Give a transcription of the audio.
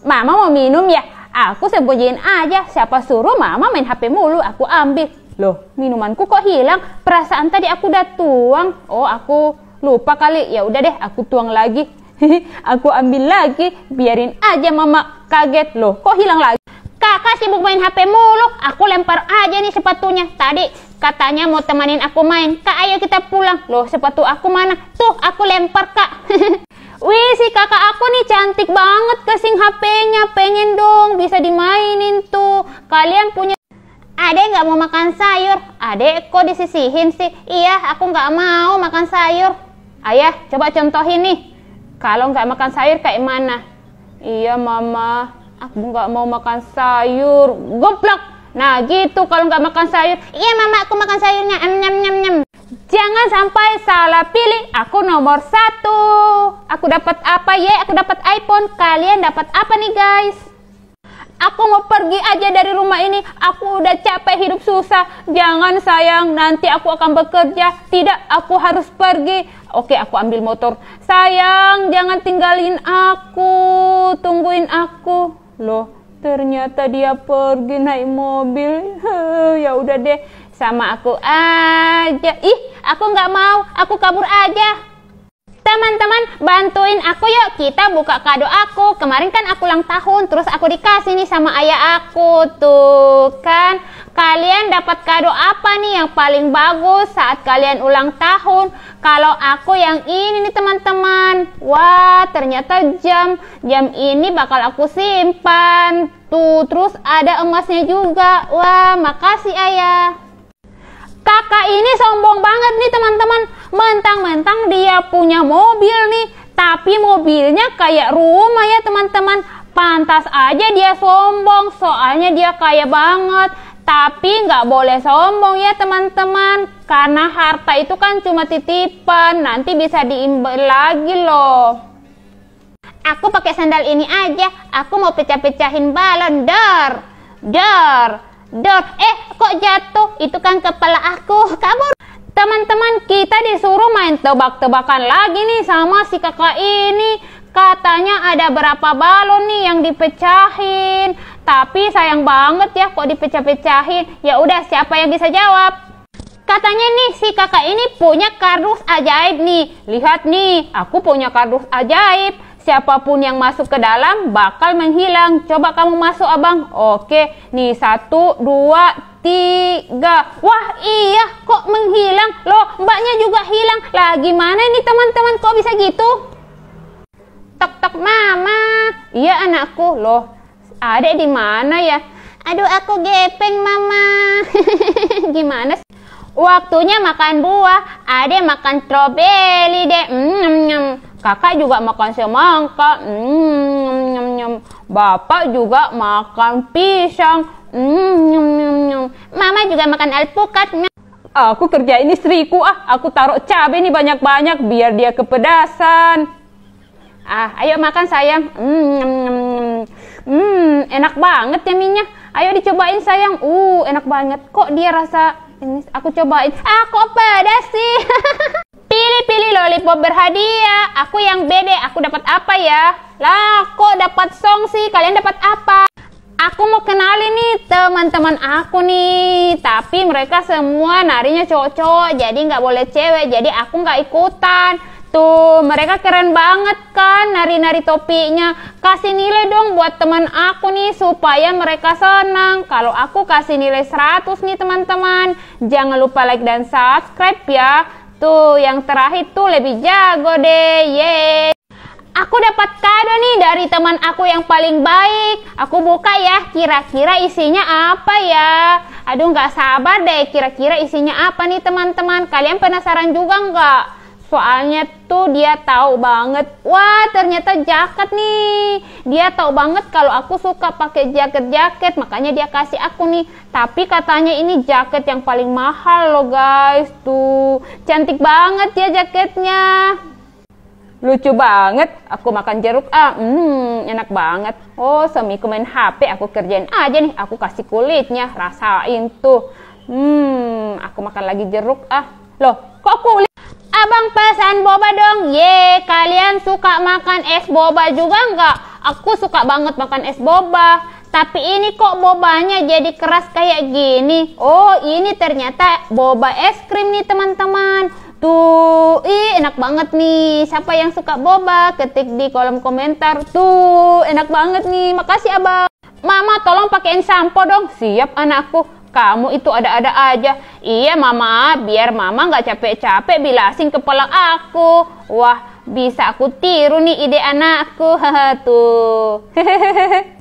Mama mau minum ya? Aku sembunyiin aja. Siapa suruh mama main HP mulu, aku ambil. Loh, minumanku kok hilang? Perasaan tadi aku udah tuang. Oh, aku lupa kali. Ya udah deh, aku tuang lagi. aku ambil lagi. Biarin aja mama kaget. Loh, kok hilang lagi? Kakak sibuk main HP mulu. Aku lempar aja nih sepatunya. Tadi katanya mau temanin aku main. Kak, ayo kita pulang. Loh, sepatu aku mana? Tuh, aku lempar, Kak. Wih si kakak aku nih cantik banget kasing HP-nya pengen dong bisa dimainin tuh kalian punya Adek nggak mau makan sayur Adek kok disisihin sih Iya aku nggak mau makan sayur Ayah coba contohin nih Kalau nggak makan sayur kayak mana Iya mama Aku nggak mau makan sayur Goblok Nah gitu kalau nggak makan sayur Iya mama aku makan sayurnya Nyam nyam nyam Jangan sampai salah pilih Aku nomor satu Aku dapat apa ya? Aku dapat iPhone. Kalian dapat apa nih guys? Aku mau pergi aja dari rumah ini. Aku udah capek hidup susah. Jangan sayang, nanti aku akan bekerja. Tidak, aku harus pergi. Oke, aku ambil motor. Sayang, jangan tinggalin aku. Tungguin aku. Loh, ternyata dia pergi naik mobil ya udah deh sama aku aja ih aku nggak mau aku kabur aja Teman-teman, bantuin aku yuk kita buka kado aku. Kemarin kan aku ulang tahun, terus aku dikasih nih sama ayah aku tuh kan. Kalian dapat kado apa nih yang paling bagus saat kalian ulang tahun? Kalau aku yang ini nih teman-teman. Wah, ternyata jam jam ini bakal aku simpan. Tuh, terus ada emasnya juga. Wah, makasih ayah kakak ini sombong banget nih teman-teman udah punya mobil nih, tapi mobilnya kayak rumah ya teman-teman. Pantas aja dia sombong, soalnya dia kaya banget. Tapi nggak boleh sombong ya teman-teman, karena harta itu kan cuma titipan, nanti bisa diimbel lagi loh. Aku pakai sandal ini aja, aku mau pecah-pecahin balon, dor, dor, dor. Eh, kok jatuh? Itu kan kepala aku, kabur. Teman-teman, kita disuruh main tebak-tebakan lagi nih sama si kakak ini. Katanya ada berapa balon nih yang dipecahin. Tapi sayang banget ya kok dipecah-pecahin. Ya udah, siapa yang bisa jawab? Katanya nih si kakak ini punya kardus ajaib nih. Lihat nih, aku punya kardus ajaib. Siapapun yang masuk ke dalam bakal menghilang. Coba kamu masuk abang. Oke, nih satu, dua, tiga wah iya kok menghilang loh mbaknya juga hilang lah gimana ini teman-teman kok bisa gitu tok tok mama iya anakku loh adek di mana ya aduh aku gepeng mama gimana sih? waktunya makan buah adek makan strawberry deh mm, mm, mm. Kakak juga makan semangka. Mm, nyum, nyum. Bapak juga makan pisang. Mm, nyum, nyum, nyum. Mama juga makan alpukat. Aku Aku kerjain istriku ah. Aku taruh cabai ini banyak-banyak biar dia kepedasan. Ah, ayo makan sayang. Mm, nyum, nyum, nyum. mm, enak banget ya minyak. Ayo dicobain sayang. Uh, enak banget. Kok dia rasa ini aku cobain. Ah, kok pedas sih? lollipop berhadiah. Aku yang bede, aku dapat apa ya? Lah, kok dapat song sih? Kalian dapat apa? Aku mau kenalin nih teman-teman aku nih, tapi mereka semua narinya cocok jadi nggak boleh cewek, jadi aku nggak ikutan. Tuh, mereka keren banget kan nari-nari topinya. Kasih nilai dong buat teman aku nih supaya mereka senang. Kalau aku kasih nilai 100 nih teman-teman. Jangan lupa like dan subscribe ya. Tuh, yang terakhir tuh lebih jago deh. Yeay. Aku dapat kado nih dari teman aku yang paling baik. Aku buka ya, kira-kira isinya apa ya? Aduh, nggak sabar deh. Kira-kira isinya apa nih teman-teman? Kalian penasaran juga nggak? Soalnya tuh dia tahu banget, wah ternyata jaket nih. Dia tahu banget kalau aku suka pakai jaket-jaket, makanya dia kasih aku nih. Tapi katanya ini jaket yang paling mahal loh guys, tuh. Cantik banget ya jaketnya. Lucu banget, aku makan jeruk ah, hmm, enak banget. Oh, semi main HP, aku kerjain aja nih, aku kasih kulitnya, rasain tuh. Hmm, aku makan lagi jeruk ah. Loh, kok kulit? Abang pesan boba dong. Ye, kalian suka makan es boba juga nggak? Aku suka banget makan es boba. Tapi ini kok bobanya jadi keras kayak gini? Oh, ini ternyata boba es krim nih teman-teman. Tuh, ih enak banget nih. Siapa yang suka boba? Ketik di kolom komentar. Tuh, enak banget nih. Makasih abang. Mama, tolong pakein sampo dong. Siap anakku. Kamu itu ada-ada aja. Iya mama, biar mama nggak capek-capek bilasin kepala aku. Wah, bisa aku tiru nih ide anakku. Tuh.